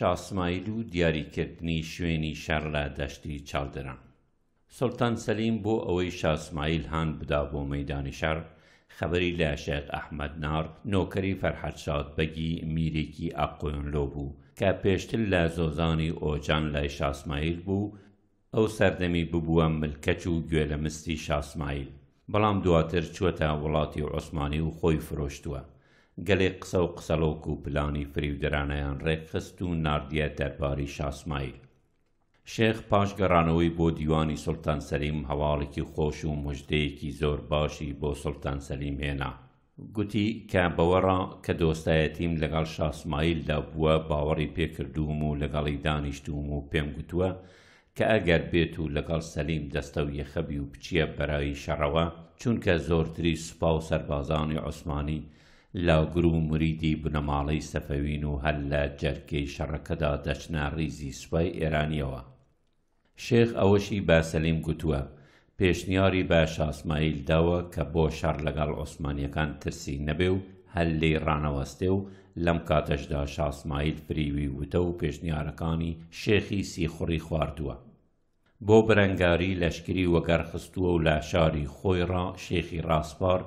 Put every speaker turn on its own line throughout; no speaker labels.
شاسمایل و دیاریکردنی شوێنی شەڕ لە دەشتی چاودران سلتان سەلیم بۆ ئەوەی شاسمایل هاان بدا بۆ مەدانی شەڕ خەبەری لە شێخ ئەحمد نار نۆکەری فەرحەتشاد بەگی میرێکی ئاقۆیۆنلۆ بوو کە پێشتر لە زۆزانی ئۆجان لای شاسمایل بوو ئەو سەردەمی ببووە ملکەچ و گوێ لە مستی شاسمایل بەڵام دواتر چوەتە وڵاتی عوسمانی و خۆی فرۆشتووە گەلێک قسە و قسەڵۆک و پلانی فریودەرانەیان ڕێکخست و نردیە دەرباری شاسمایل شێخ پاش گەڕانەوەی بۆ دیوانی سلتان سەلیم هەواڵێکی خۆش و مژدەیەکی زۆر باشی بۆ سلتان سەلیم هێنا گوتی کە بەوەڕە کە دۆستایەتیم لەگەڵ شاسمایلدا بووە باوەڕی پێکردووم و لەگەڵی دانیشتوم و پێم گوتووە کە ئەگەر بێت و لەگەڵ سەلیم دەستە و یەخەبی و بچیە بەرای شەڕەوە چونکە زۆرتری سوپا و سەربازانی عوسمانی لاگر و مریدی بنەماڵەی سەفەوین و هەل لە جەرکەی شەڕەکەدا دەچنا ڕیزی سوپای ئێرانیەوە شێخ ئەوەشی باسەلیم گوتووە پێشنیاری باشاسمایل داوە کە بۆ شەڕ لەگەڵ عوسمانیەکان ترسی نەبێ و هەل لێ ڕانەوەستێ و لەم کاتەشدا شاسمایل فریوی وتە و پێشنیارەکانی شێخی سیخڕی خواردووە بۆ بەرەنگاری لەشکری وەگەر خستووە و لە شاری خۆی ڕا شێخی ڕاستپار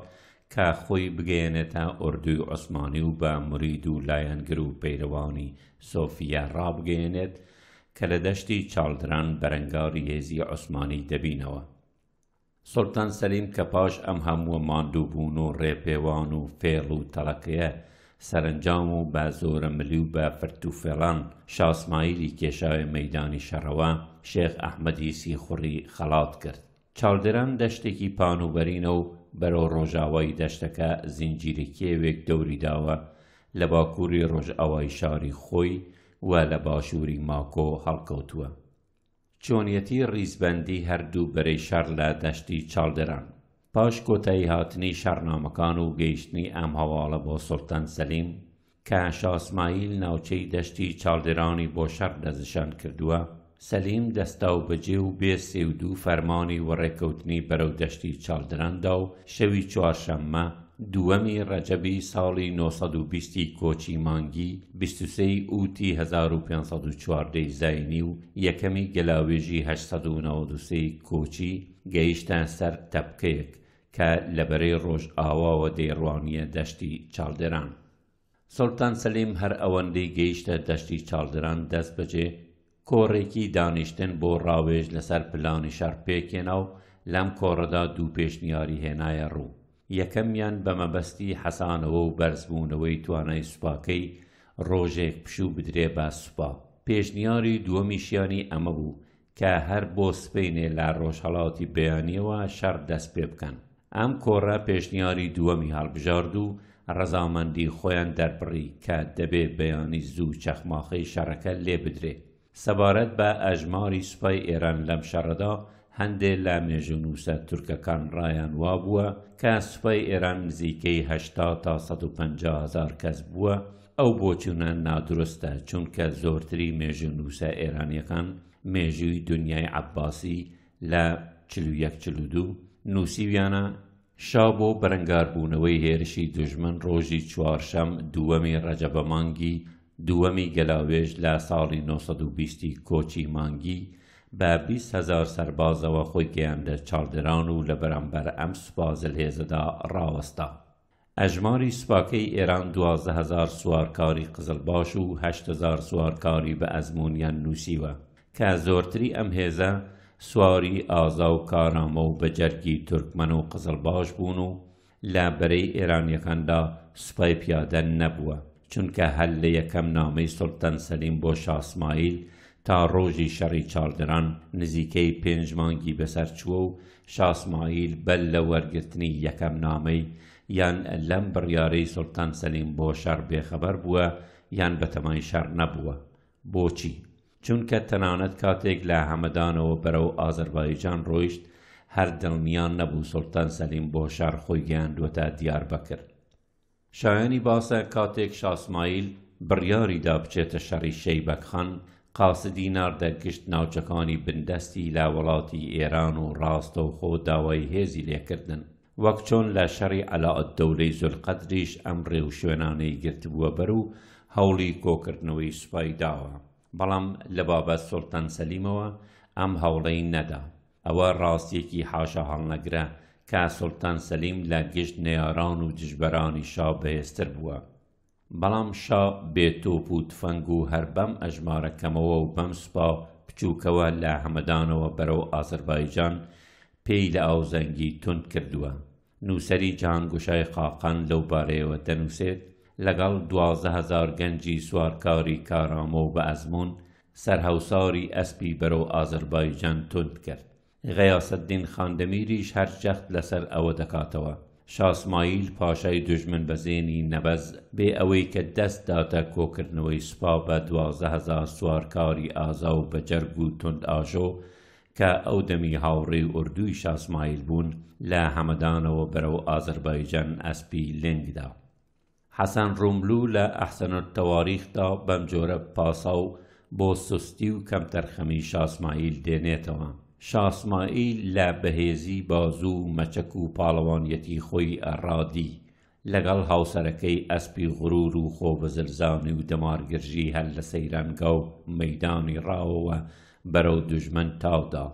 کە خۆی بگەێنێتە ئۆردوی عوسمانی و بە مرید و لایەنگر و پەیروانی سۆفیا ڕابگەێنێت کە لە دەشتی چالدران بەرەنگاری هێزی عوسمانی دەبینەوە. سلتان سەلیم کە پاش ئەم هەمووە ماندووبوون و ڕێپێوان و فێڵ و تەڵەکەیە سەرنجام و بە زۆرە ملی و بە فرتوفێڵان شاسمایلی کێشاوی مەدانی شەڕەوە شێخ ئەحمەدیسی خوڕی خەڵات کرد. چالدران دەشتێکی پانوبەرینە و بەرەو ڕۆژاوای دەشتەکە زیینجیرکێوێک دەوری داوە لە باکووری ڕۆژئاوای شاری خۆی و لە باشووری ماکۆ هەڵکەوتووە. چۆنیەتی ریزبندی هەردوو بەرەی شەر لە دەشتی چالدەران. پاش کۆتایی هاتنی شەرنامەکان و گەیشتنی ئەم هەواڵە بۆ سڵتەن سەلیم کە شاسمایل ناوچەی دەشتی چالدرانی بۆ شەر دەزشان کردووە سەلیم دەستاو بەجێ و بێ سێود و فەرمانی وەڕێکەوتنی بەرەو دەشتی چاڵدراندا و شەوی چوارشەممە دووەمی ڕەجەبی ساڵی 1920 کۆچی مانگی 23 ئوتی 1504 زینی و یەکەمی گەلاوێژی 1993 کۆچی گەیشتە سەر تەپکەیەک کە لەبەرەی ڕۆژ ئاواوە دەیڕوانیە دەشتی چاڵدران. سلتان سەلیم هەر ئەوەندەی گەیشتە دەشتی چاڵدران دەست بەجێ کۆڕێکی دانیشتن بۆ ڕاوێژ لەسەر پلانی شارپێکێنا و لەم کۆڕەدا دوو پێشنیاری هێنایە ڕوو یەکەمیان بە مەبەستی حەسانەوە و بەرزبوونەوەی توانای سوپاکەی ڕۆژێک پشوو بدرێ با سوپا پێشنیاری دووەمیشیانی ئەمە بوو کە هەر بۆ سپینێ لا ڕۆژهڵاتی بەیانیەوە شەر دەست پێ بکەن ئەم کۆڕە پێشنیاری دووەمی هەڵبژارد و ڕەزامەندی خۆیان دەربڕی کە دەبێت بەیانی زوو چەخماخەی شەڕەکە لێ بدرێت سەبارەت بە ئەژماری سوپای ئێران لەم شەڕەدا هەندێک لە مێژونووسە تورکەکان ڕایان وابووە کە سوپای ئێران نزیکەی 80 تا 150هزار کەس بووە ئەو بۆچوونە نادرستە چونکە زۆرتری مێژونووسە ئێرانیەکان مێژووی دنیای عباسی لە 1942 نووسیویانە شا بۆ بەرەنگاربوونەوەی هێرشی دژمن ڕۆژی چوارشەم دووەمی ڕەجەبەمانگی دووەمی گەلاوێژ لە ساڵی 1920 کۆچی مانگی بە 20هزار سربازەوە خۆی گەیاندە چاردران و لە بەرامبەر ئەم سوپازل هێزدا ڕاوەستا. ئەژماری سوپاکەی ئێران 12هزار سوارکاری قزلباش و 8هزار سوارکاری بە ئەزمونیان نووسیوە کە زۆرتری ئەم هێزە سواری ئازا و کارامە و بەجەرگی تورکمن و قزلباش بوون و لە بەرەی ئێرانیەکاندا سوپای پیادە نەبووە. چونکە هەل لە یەکەم نامەی سڵتەن سەلیم بۆ شاسمایل تا ڕۆژی شەڕی چاردران نزیکەی پێنج مانگی بەسەر چووە و شاسمایل بەل لە وەرگرتنی یەکەم نامەی یان لەم بڕیارەی سڵتان سەلیم بۆ شەر بێخەبەر بووە یان بەتەمای شەر نەبووە بۆچی چونکە تەنانەت کاتێک لە هەمەدانەوە بەرەو ئازربایجان ڕۆیشت هەر دڵنیان نەبوو سڵتان سەلیم بۆ شار خۆی گەیاندووە تا دیار بەکرد شایانی باسە کاتێک شاسمایل بڕیاریدا بچێتە شەڕی شەیبەکخان قاسدی ناردەگشت ناوچەکانی بندەستی لا وڵاتی ئێران و ڕاستە و خۆ داوای هێزی لێکردن وەک چۆن لە شەڕی ئەلاعت دەولەی زولقەدریش ئەم ڕێو شوێنانەی گرتبووە بەر و هەوڵی کۆکردنەوەی سوپای داوە بەڵام لە بابەت سڵتەن سەلیمەوە ئەم هەوڵەی نەدا ئەوە ڕاستیەکی حاشە هەڵنەگرە کا سلتان سەلیم لە گشت نێیاران و دژبەرانی شا بەهێزتر بووە بەڵام شا بێتۆپ و تفەنگ و هەر بەم ئەژمارەکەمەوە و بەم سوپا بچووکەوە لە حەمەدانەوە بەرەو ئازربایجان پێی لە ئاوزەنگی تند کردووە نووسری جانگوشای قاقان لەو بارەیەوە دەنووسێت لەگەڵ دوهزار گەنجی سوارکاری کارامۆ بە ئەزمون سەرهەوساری ئەسپی بەرەو ئازربایجان تند کرد غەیاسەددین خاندەمیریش هەر جەخت لەسەر ئەوە دەکاتەوە شاسمایل پاشای دژمن بەزێنی نەبەز بێ ئەوەی کە دەستداتە کۆکردنەوەی سوپا بە دوازەهزار سوارکاری ئازا و بەجەرگ و تند ئاژۆ کە ئەو دەمی هاوڕێ ئوردووی شاسمایل بوون لە هەمەدانەوە بەرەو ئازربایجان ئەسپی لنگدا حەسەن ڕوملوو لە ئەحسەنەت تەواریخدا بەم جۆرە پاسا و بۆ سستی و کەمتەرخەمی شاسمایل دێنێتەوە شاسمائیل لە بەهێزی بازوو مەچەک و پاڵەوانیەتی خۆی ئەڕادی لەگەڵ هاوسەرەکەی ئەسپی غرور و خۆ بەزلزانی و دەمارگرژی هەر لە سەیرانگە و مەدانی ڕاوەوە بەرەو دژمن تاودا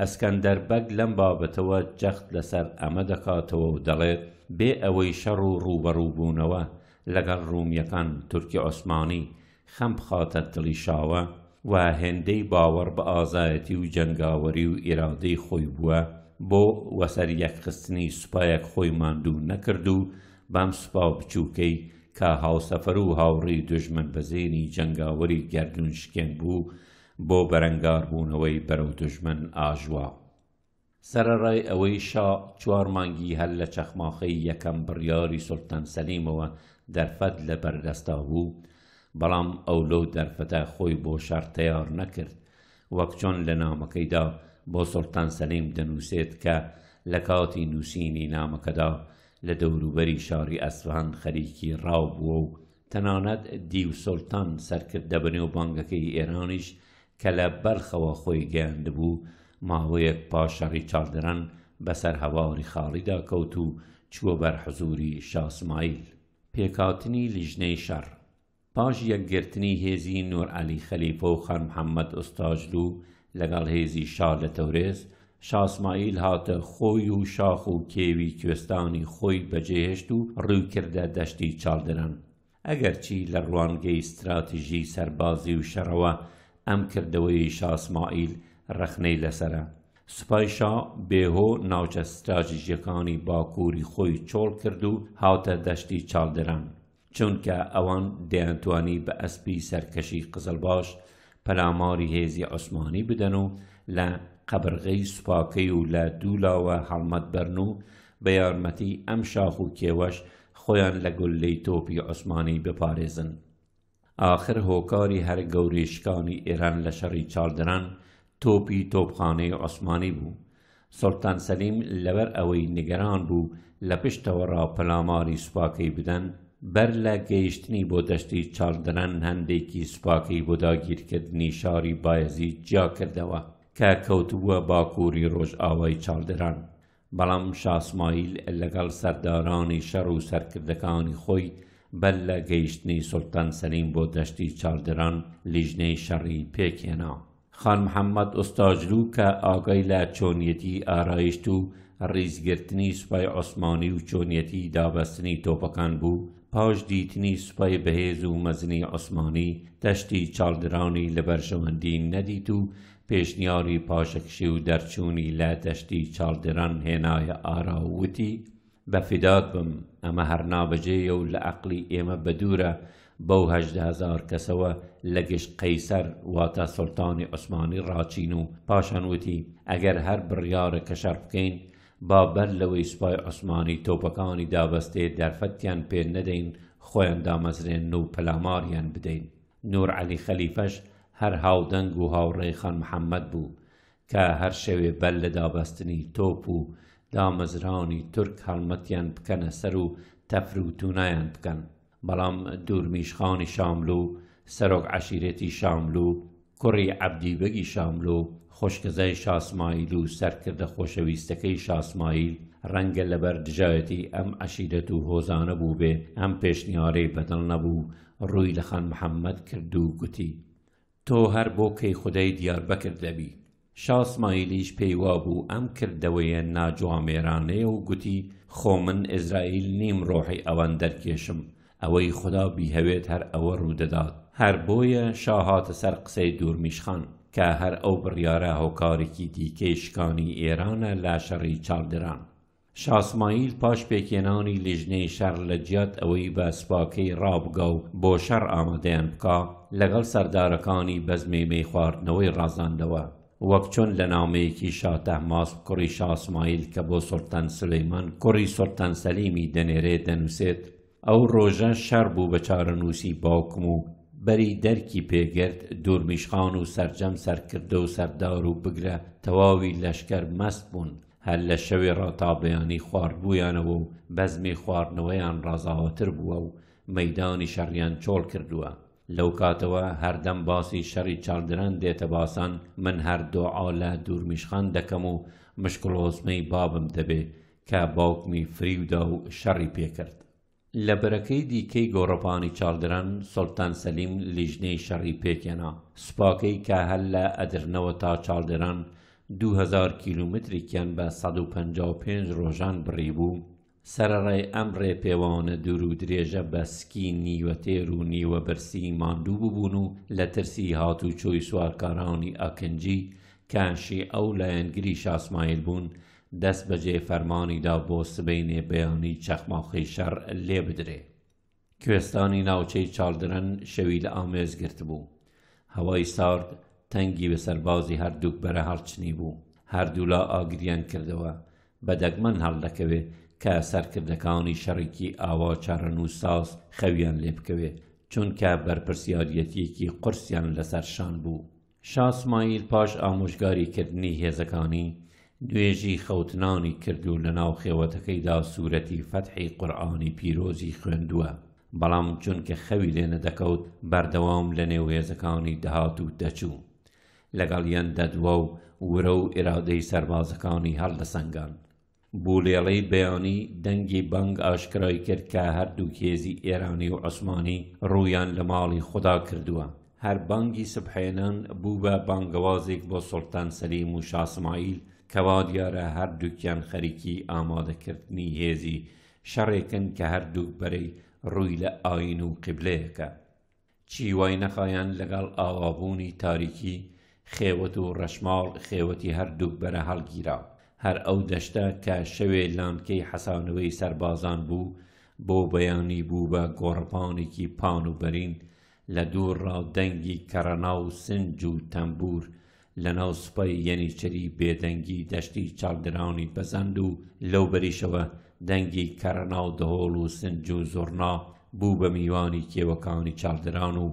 ئەسکەندەر بەگ لەم بابەتەوە جەخت لەسەر ئەمە دەکاتەوە و دەڵێت بێ ئەوەی شەڕ و ڕووبەڕووبوونەوە لەگەڵ ڕومیەکان تورکی عوسمانی خەم بخاتە دڵی شاوە و هێندەی باوەڕ بە ئازایەتی و جەنگاوەری و ئێرادەی خۆی بووە بۆ وەسەر یەکخستنی سوپایەک خۆی ماندوو نەکرد و بام سوپا بچووکەی کا هاوسەفەر و هاوڕی دژمن بەزێنی جەنگاوەری گردون شکێن بوو بۆ بەرەنگاربوونەوەی بەرەو دژمن ئاژوا. سەرڕای ئەوەی شا چوار مانگی هەر لە چەخماخەی یەکەم بڕیاری سلتەن سەلیمەوە دەرفەت لە بەردەستا بوو، بەڵام ئەو لەو دەرفەتە خۆی بۆ شار تیار نەکرد وەک چۆن لە نامەکەیدا بۆ سڵتان سەلیم دەنووسێت کە لە کاتی نووسینی نامەکەدا لە دەوروبەری شاری ئەسفهان خەریکی ڕاو بووە و تەنانەت دی و سڵتان سەرکرد دەبنێ و بانگەکەی ئێرانیش کە لە بەرخەوە خۆی گەیاندبوو ماوەیەک پاشەڕی چاردران بەسەر هەواوری خاڵیدا کەوت و چووە بەر حزوری شاسمایل پێکاتنی لیژنەی شەڕ پاش یەکگرتنی هێزی نورعلی خەلیفە و خان محەممەد ئوستاژلو لەگەڵ هێزی شار لە تەورێز شاسمایل هاتە خۆی و شاخ و کێوی کوێستانی خۆی بەجێهێشت و ڕووکردە دەشتی چالدران ئەگەرچی لە ڕوانگەی استراتیژی سەربازی و شەڕەوە ئەم کردەوەی شاسمایل رەخنەی لەسرە سوپایشا بێهۆ ناوچە استراتیژیەکانی باکووری خۆی چۆڵ کرد و هاتە دەشتی چالدران چونکە ئەوان دەیانتوانی بە ئەسپی سەرکەشی قزل باش پەلاماری هێزی عوسمانی بدەن و لە قەبرغەی سوپاکەی و لە دوولاوە هەڵمەت بەرن و بە یارمەتی ئەم شاخ و کێوەش خۆیان لە گولەی تۆپی عوسمانی بپارێزن. آخر هۆکاری هەر گەورێشکانی ئێران لە شەڕی چاردران تۆپی تۆپخانەی عوسمانی بوو. سلتان سەلیم لەبەر ئەوەی نیگەران بوو لە پشتەوە ڕاپەلاماری سوپاکەی بدەن بەر لە گەیشتنی بۆ دەشتی چاردرەن هەندێکی سوپاکەی بۆ داگیرکردنی شاری بایەزی جیا کردەوە کە کەوتبووە باکووری ڕۆژئاوای چاردران بەڵام شاسمایل لەگەڵ سەردارانی شەڕ و سەرکردەکانی خۆی بەر لە گەیشتنی سلتەن سەریم بۆ دەشتی چاردران لیژنەی شەڕی پێکێنا خان محەممەد ئۆستاژلو کە ئاگای لە چۆنیەتی ئارایشت و ڕیزگرتنی سوپای عوسمانی و چۆنیەتی دابەستنی تۆپەکان بوو پاش دیتنی سوپای بەهێز و مەزنی عوسمانی دەشتی چالدرانی لە بەرژەوەندی نەدیت و پێشنیاری پاشەکشی و دەرچوونی لە دەشتی چالدران هێنایە ئاراوتی بە فیداد بم ئەمە هەر نابەجێیە و لە عقلی ئێمە بەدورە بەو هزار کەسەوە لە گشت قەیسەر واتە سلتانی عوسمانی ڕاچین و پاشانوتی ئەگەر هەر بڕیاە کەشەر بکەین با بەر لەوەی سوپای عوسمانی تۆپەکانی دابەستێ دەرفەتیان پێ نەدەین خۆیان دامەزرێن و پەلاماریان بدەین نور علی خەلیفەش هەر هاودەنگ و هاوڕێی خان محەممەد بوو کە هەر شەوێ بەر لە دابەستنی تۆپ و دامەزرانی تورک هەڵمەتیان بکەنە سەر و تەفروتونایان بکەن بەڵام دوورمیشخانی شاملو سەرۆک عشیرەتی شاملو کوڕی عەبدی بەگی شاملۆ خۆشکەزای شاسمایل و سەرکردە خۆشەویستەکەی شاسمایل ڕەنگە لەبەر دژایەتی ئەم عشیرەت و هۆزانە بوو بێ ئەم پێشنیارەی بەدڵ نەبوو ڕووی لە خان محەممەد کرد و گوتی تۆ هەر بۆ کەی خودەی دیار بەکرد دەبی شاسمایلیش پێیوا بوو ئەم کردەوەیە ناجوامێرانەیە و گوتی خۆ من ئیزرائیل نیم ڕۆحی ئەوەن دەرکێشم ئەوەی خدا بیهەوێت هەر ئەوە ڕوودەدات هەر بۆیە شاهاتە سەر قسەی دوورمیشخان کە هەر ئەو بڕیارە هۆکارێکی دیکەی شکانی ئێرانە لا شەڕی چاردران شاسمایل پاش پێکێنانی لیژنەی شەر لە جیات ئەوەی بە سوپاکەی ڕابگە و بۆ شەر ئامادەیان بکە لەگەڵ سەردارەکانی بەزمی مەی خواردنەوەی ڕازاندەوە وەک چۆن لە نامەیەکی شاتەماس کوڕی شاسمایل کە بۆ سرتەن سلەیمان کوڕی سرتەن سەلیمی دەنێرێ دەنووسێت ئەو ڕۆژە شەر بوو بە چارەنووسی باوکم و بەری دەرکی پێگرت دوورمیشخان و سرجەم سەرکردە و سەردار و بگرە تەواوی لەشکەر مەست بوون هەر لە شەوی ڕاتابیانی خواردبوویانەوە و بەزمی خواردنەوەیان ڕزاوەتر بووە و مەدانی شەڕیان چۆڵ کردووە لەو کاتەوە هەردەم باسی شەڕی چاردران دێتە باسان من هەردوو ئالە دوورمیشخان دەکەم و مشکڵۆزمەی بابم دەبێ کە باوکمی فریودا و شەڕی پێکرد لە بەرەکەی دیکەی گۆڕەپانی چاردران سڵتان سەلیم لیژنەی شەڕی پێکێنا سوپاکەی کە هەل لە ئەدرنەوە تا چاردران 2000 کیلومتریان بە 155 ڕۆژان بڕیبوو سەرڕێ ئەم ڕێپێوانە دوور و درێژە بە سکی نیوەتێر و نیوە بەرسی ماندوو ببوون و لە ترسی هاتوچۆی سوارکارانی ئەکنجی کانشی ئەو لایەنگری شاسمایل بوون دەست بەجێ فەرمانیدا بۆ سبەینێ بەیانی چەخماخی شەڕ لێ بدرێ کوێستانی ناوچەی چالدرەن شەوی لە ئامێز گرت بوو هەوای سارد تەنگی بەسەربازی هەردووک بەرە هەڵچنی بوو هەردوو لا ئاگریان کردەوە بەدەگمەن هەڵدەکەوێ کە سەرکردەکانی شەڕێکی ئاوا چارەن و ساز خەویان لێ بکەوێ چونکە بەرپرسیارەتیەکی قرسیان لەسەر شان بوو شاسمایل پاش ئامۆژگاریکردنی هێزەکانی دوێژی خەوتنانی کرد و لە ناو خێوەتەکەیدا سوورەتی فەتحی قورآانی پیرۆزی خوێندووە بەڵام چونکە خەوی لێنە دەکەوت بەردەوام لە نێوێزەکانی دەهات و دەچوو لەگەڵیان دەدووە و ورە و ئێرادەی سەربازەکانی هەڵدەسەنگان بولێڵەی بەیانی دەنگی بەنگ ئاشکرای کرد کە هەردوو کێزی ئێرانی و عوسمانی ڕوویان لە ماڵی خوددا کردووە هەر بانگی سبحێنان بوو بە بانگەوازێک بۆ سڵتان سەلیم و شاسمایل کەوا دیارە هەردووکیان خەریکی ئامادەکردنی هێزی شەڕێکن کە هەردوو بەرەی ڕووی لە ئاین و قبلەیەەکە چیوای نەخایەن لەگەڵ ئاوابوونی تاریکی خێوەت و ڕەشماڵ خێوەتی هەردوو بەرە هەڵگیرا هەر ئەو دەشتە کە شەوێ لانکەی حەسانەوەی سەربازان بوو بۆ بەیانی بوو بە گۆڕپانێکی پان و بەرین لە دوورڕاو دەنگی کەڕەنا و سنج و تەمبور لە ناو سوپای یەنیچەری بێدەنگی دەشتی چاودراونی بەزەند و لەو بەریشەوە دەنگی کەرەناو دەهۆڵ و سنج و زۆرنا بوو بە میوانی کێوەکانی چاودران و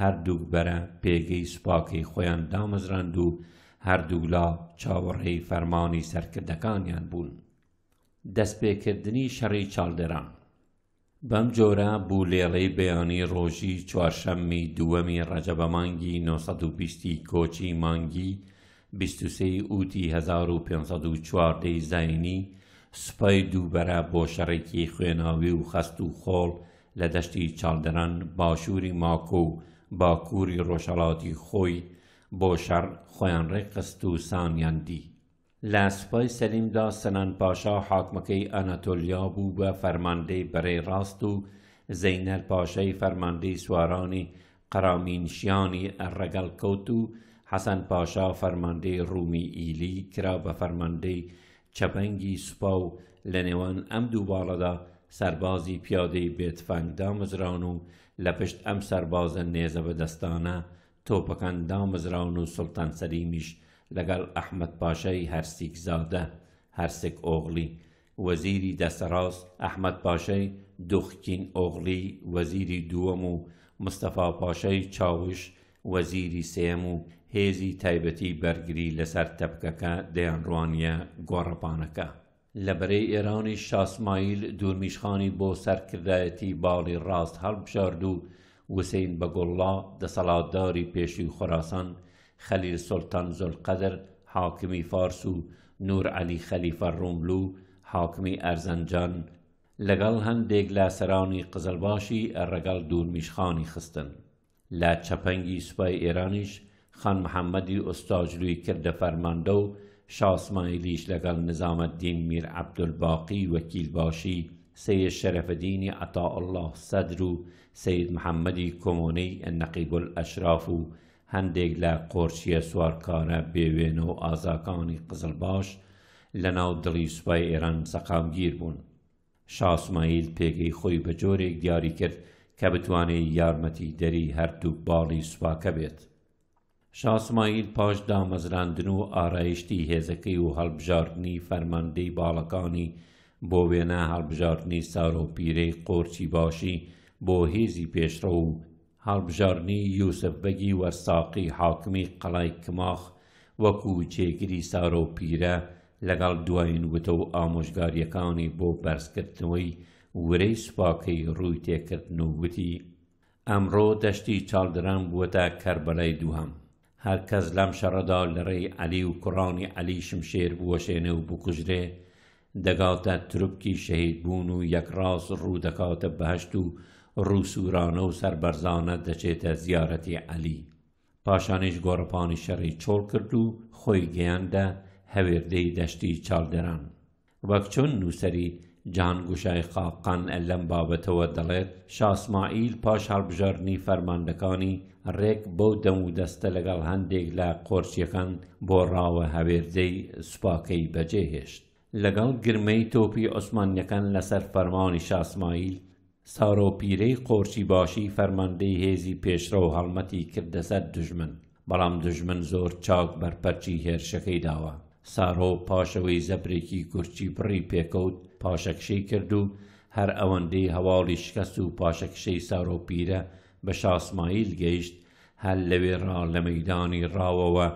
هەردووک بەرە پێگەی سوپاکەی خۆیان دامەزراند و هەردوولا چاوەڕێی فەرمانی سەرکردەکانیان بوون دەستپێکردنی شەڕی چالدەران بەم جۆرە بولێڵەی بەیانی ڕۆژی چوارشەممی دووەمی ڕەجەبەمانگی 1920 کۆچی مانگی 23 ئوتی 1504 دەی زینی سوپای دووبەرە بۆ شەڕێکی خوێناوی و خەست و خۆڵ لە دەشتی چالدەران باشووری ماکۆ و باکووری ڕۆژەڵاتی خۆی بۆ شەڕ خۆیان ڕێ قست و سامیان دی لە سوپای سەلیمدا سەنان پاشا حاکمەکەی ئەناتۆلیا بوو بە فەرماندەی بەڕێ ڕاست و زەینەر پاشەی فەرماندەی سوارانی قەرامینشیانی ڕەگەڵ کەوت و حەسەن پاشا فەرماندەی ڕوومی ئیلی کرا بە فەرماندەی چەپەنگی سوپا و لە نێوان ئەم دوو باڵەدا سەربازی پیادەی بێتفەنگ دامزران و لە پشت ئەم سەربازە نێزە بەدەستانە تۆپەکان دامزران و سڵتەن سەلیمیش لەگەڵ ئەحمد پاشای هەرسیک زادە هەرسێک ئۆغلی وەزیری دەسەڕاست ئەحمد پاشای دوخکین ئۆغلی وەزیری دووەم و مستەفا پاشای چاوش وەزیری سێم و هێزی تایبەتی بەرگری لەسەر تەپکەکە دەیانڕوانیە گۆڕەپانەکە. لە بەرەی ئێرانی شاسمایل دوورمیشخانی بۆ سەرکردایەتی باڵی ڕاست هەڵبژارد و وسین بەگوڵا دەسەڵاتداری پێشی خۆراسان خليل سلطان ذو القدر حاكم فارس و نور علی خلیفه روملو حاکمی ارزنجان لەگەڵ هەندێک لە سەرانی قزلباشی ڕەگەڵ دوورمیشخانی خستن لە چەپەنگی سوپای ئێرانیش خان محەممەدی ئۆستاژلووی کردە فەرماندە و شاسمایلیش لەگەڵ نزامەت دین میر عەبدولباقی وەکیل باشی سید شەرەفدینی عتا الله سەدر و سید محەممەدی کۆمۆنەی نەقیب الأشراف هەندێک لە قۆرچیە سوارکارە بێوێنە و ئازاکانی قزلباش لە ناو دڵی سوپای ئێران سەقامگیر بوون. شاسمایل پێگەی خۆی بە جۆرێک دیاری کرد کە بتوانێت یارمەتی دەری هەردوو باڵی سوپاکە بێت. شاسمایل پاش دامەزراندن و ئارایشتی هێزەکەی و هەڵبژاردننی فەرماندەی باڵەکانی بۆ وێنە هەڵبژاردننی سارۆپیرەی قۆرچی باشی بۆ هێزی پێشڕە و هەڵبژارنی یوسف بەگی وەساقی حاکمی قەڵای کماخ وەکو جێگیری سارۆ پیرە لەگەڵ دوایین وتە و ئامۆژگاریەکانی بۆ بەرزکردنەوەی ورەی سوپاکەی ڕووی تێکردن و وتی ئەمڕۆ دەشتی چالدران بووەتە کەربەلای دووهم هەر کەس لەم شەڕەدا لەڕێی علی و کوڕانی علی شمشێر بوەشێنێ و بکوژرێ دەگاتە تربکی شەهید بوون و یەکڕاست ڕوودەکاتە بەهشت و ڕووسورانە و سربەرزانە دەچێتە زیارەتی علی پاشانیش گۆڕپانی شەڕی چۆڵ کرد و خۆی گەیاندە هەوێردەی دەشتی چالدەران وەک چۆن نووسری جانگوشای خاقان لەم بابەتەوە دەڵێت شاسمائیل پاش هەڵبژارنی فەرماندەکانی ڕێک بەو دەم و دەستە لەگەڵ هەندێک لە قۆرسیەکان بۆ ڕاوە هەوێردەی سوپاکەی بەجێهێشت لەگەڵ گرمەی تۆپی عوسمانیەکان لەسەر فەرمانی شاسمائیل سارۆپیرەی قۆرچی باشی فەرماندەی هێزی پێشرە و هەڵمەتی کردەسەر دژمن بەڵام دژمن زۆر چاک بەرپەرچی هێرشەکەی داوە سارۆ پاشەوەی زەبرێکی کورچی بڕی پێکەوت پاشەکشەی کرد و هەر ئەوەندەی هەواڵی شکەست و پاشەکشەی سارۆپیرە بە شاسمایل گەیشت هەل لەوێ ڕا لە مەدانی ڕاوەوە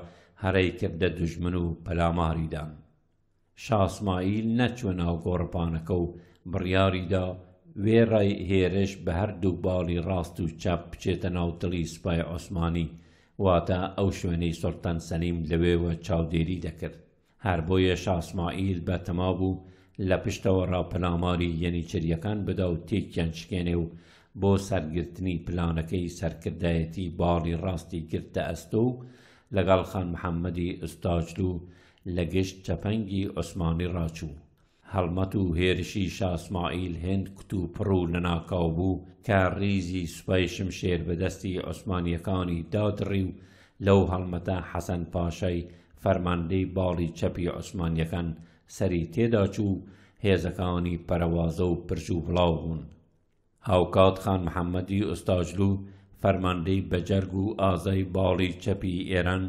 هەرەی کردە دژمن و پەلاماریدان شاسمایل نەچوە ناو گۆڕپانەکە و بڕیاریدا وێ ڕای هێرش بە هەردوو باڵی ڕاست و چاپ بچێتە ناوتڵی سوپای عوسمانی واتە ئەو شوێنەی سڵتەن سەلیم لەوێوە چاودێری دەکرد هەر بۆیە شاسمائیل بە تەما بوو لە پشتەوە ڕاپەناماری یەنیچریەکان بدا و تێکیان شکێنێ و بۆ سەرگرتنی پلانەکەی سەرکردایەتی باڵی ڕاستی گرتە ئەستۆ و لەگەڵ خان محەممەدی ئستاجلو لە گشت چەپەنگی عوسمانی ڕاچوو هەڵمەت و هێرشی شاسمائیل هند کت و پڕ و لەناکاو بوو کە ڕیزی سوپای شمشێر بەدەستی عوسمانیەکانی دادڕی و لەو هەڵمەتە حەسەن پاشای فەرماندەی باڵی چەپی عوسمانیەکان سەری تێدا چوو هێزەکانی پەرەوازە و پرش و بڵاو بوون هاوکات خان محەممەدی ئوستاجلو فەرماندەی بەجەرگ و ئازای باڵی چەپی ئێران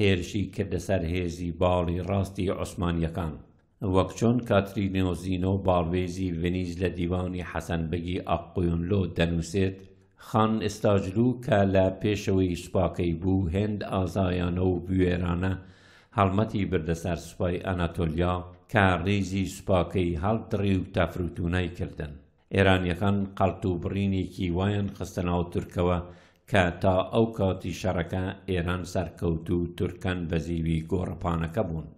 هێرشی کردەسەر هێزی باڵی ڕاستی عوسمانیەکان وەک چۆن کاترینۆزینۆ باڵوێزی ڤنیز لە دیوانی حەسەنبگی ئەقویونلۆ دەنووسێت خان ئێستاژلو کە لە پێشەوەی سوپاکەی بوو هێند ئازایانە و بوێرانە هەڵمەتی بردەسەر سوپای ئەناتۆلیا کە ڕێزی سوپاکەی هەڵدڕی و تەفروتونای کردن ئێرانیەکان قەڵت و بڕینێکی وایەن خستەناو تورکەوە کە تا ئەو کاتی شەڕەکە ئێران سەرکەوت و تورکەن بەزیوی گۆڕپانەکە بوون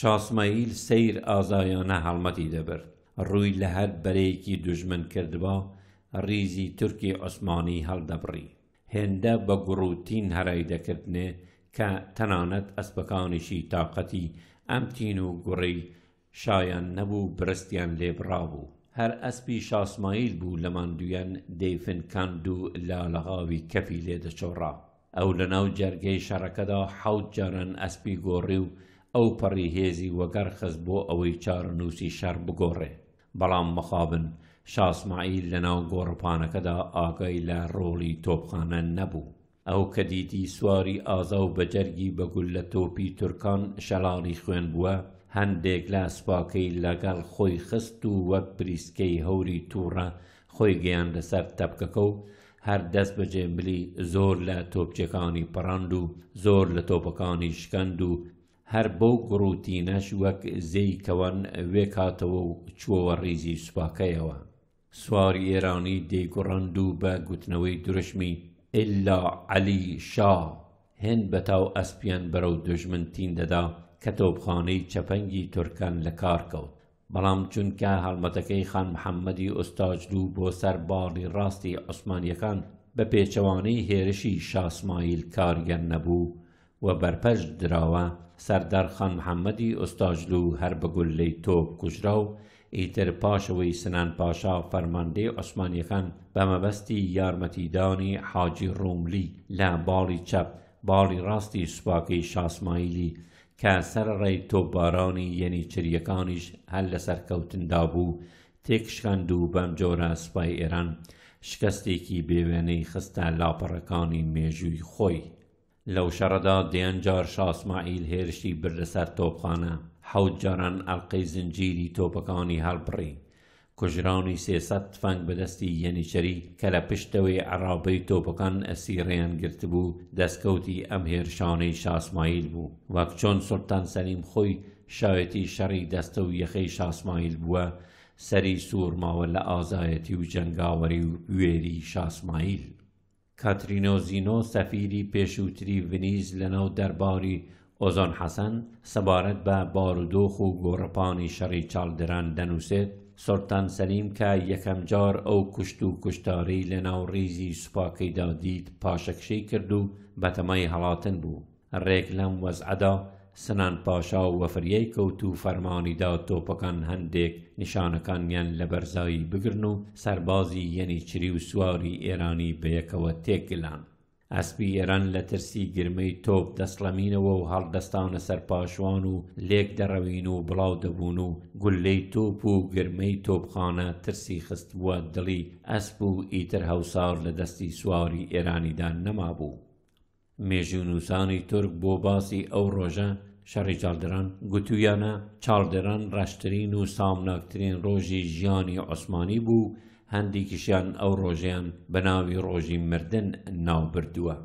شاسمەیل سیر ئازایانە هەڵمەتی دەبرد ڕووی لە هەر بەرەیەکی دوژمن کردبا ریزی تورکی عوسمانی هەڵدەبڕی هێندە بە گوڕوتین هەرای دەکردنێ کە تەنانەت ئەسپەکانیشی تااقەتی ئەمتین و گوڕی شایان نەبوو برستیان لێبڕا بوو هەر ئەسپی شاسمایل بوو لە مادویان دەیفن کاند و لالەغاوی کەپی لێدەچۆڕا ئەو لەناو جەرگەی شەڕەکەدا حەوت جاران ئەسپی گۆڕی و ئەو پەڕی هێزی وەگەر خەز بۆ ئەوەی چارەنووسی شەر بگۆڕێ بەڵام مەخابن شاسمعیل لەناو گۆڕپانەکەدا ئاگای لە ڕۆڵی تۆپخانە نەبوو ئەو کە دیتی سواری ئازا و بەجەرگی بەگول لە تۆپی تورکان شەلاڵی خوێن بووە هەندێک لە سوپاکەی لەگەڵ خۆی خست و وەک بریسکەی هەوری تووڕە خۆی گەیان لەسەر تەپکەکە و هەر دەست بەجێملی زۆر لە تۆپچەکانی پەڕاند و زۆر لە تۆپەکانی شکند و هەر بەو گڕوتینەش وەک زەیکەوەن وێ کاتەوە و چووەوە ڕیزی سوپاکەیەوە سواری ئێرانی دەیگوڕند و بە گوتنەوەی درشمی ئللا عەلی شا هێند بەتاو ئەسپیان بەرەو دژمن تین دەدا کە تۆپخانەی چەپەنگی تورکان لە کار کەوت بەڵام چونکە هەڵمەتەکەی خان محەممەدی ئوستاج دوو بۆ سەر باڵی ڕاستی عوسمانیەکان بە پێچەوانەی هێرشی شاسمایل کارگەن نەبوو و بەرپەش دراوە سەردارخان محەممەدی ئۆستاژلو هەر بەگول لی تۆپ کوژرا و ئیتر پاشەوەی سنان پاشا فەرماندەی عوسمانیخان بە مەبەستی یارمەتیدانی حاجی ڕۆملی لە باڵی چەپ باڵی ڕاستی سوپاکەی شاسمایلی کە سەرڕێی تۆپبارانی یەنیچریەکانیش هەل لە سەرکەوتندا بوو تێکشخند و بەم جۆرە سوپای ئێران شکستێکی بێوێنەی خستە لاپەڕەکانی مێژووی خۆی لەو شەڕەدا دێن جار شاسمائیل هێرشی بردەسەر تۆپخانە حەوت جاران ئەلقەی زنجیری تۆپەکانی هەڵبڕی کوژراونی سێسەد تفەنگ بەدەستی یەنیچەری کە لە پشتەوەی عراابەی تۆپەکان ئەسیڕیان گرتبوو دەستکەوتی ئەم هێرشانەی شاسمایل بوو وەک چۆن سلتان سەلیم خۆی شاوێتی شەڕی دەستە و یەخەی شاسمایل بووە سەری سوورماوە لە ئازایەتی و جەنگاوەری و وێری شاسمایل کاترینۆزینۆ سەفیری پێشووتری ڤنیز لەناو دەرباری ئۆزۆن حەسەن سەبارەت بە بارودۆخ و گۆڕپانی شەڕی چالدران دەنووسێت سرتان سەلیم کە یەکەم جار ئەو کوشت و کوشتاری لەناو ڕیزی سوپاکەیدا دیت پاشەکشەی کرد و بەتەمای هەڵاتن بوو ڕێک لەم وەزعدا سنان پاشا و وەفریەی کەوت و فەرمانیدا تۆپەکان هەندێک نیشانەکانیان لە بەرزایی بگرن و سەربازی یەنی چری و سواری ئێرانی بەیەکەوە تێکگلان ئەسپی ئێران لە ترسی گرمەی تۆپ دەسڵەمینەوە و هەڵدەستانە سەرپاشوان و لێک دەڕەوین و بڵاو دەبوون و گولەی تۆپ و گرمەی تۆپخانە ترسی خست بووە دڵی ئەسپ و ئیتر هەوسار لە دەستی سواری ئێرانیدا نەما بوو. مێژونوسانی تورک بۆ باسی ئەو ڕۆژە شەڕی چالدران گوتویانە چالدران ڕشترین و سامناکترین ڕۆژی ژیانی عوسمانی بوو هەندێکیشیان ئەو ڕۆژیان بەناوی ڕۆژی مردن ناوبردووە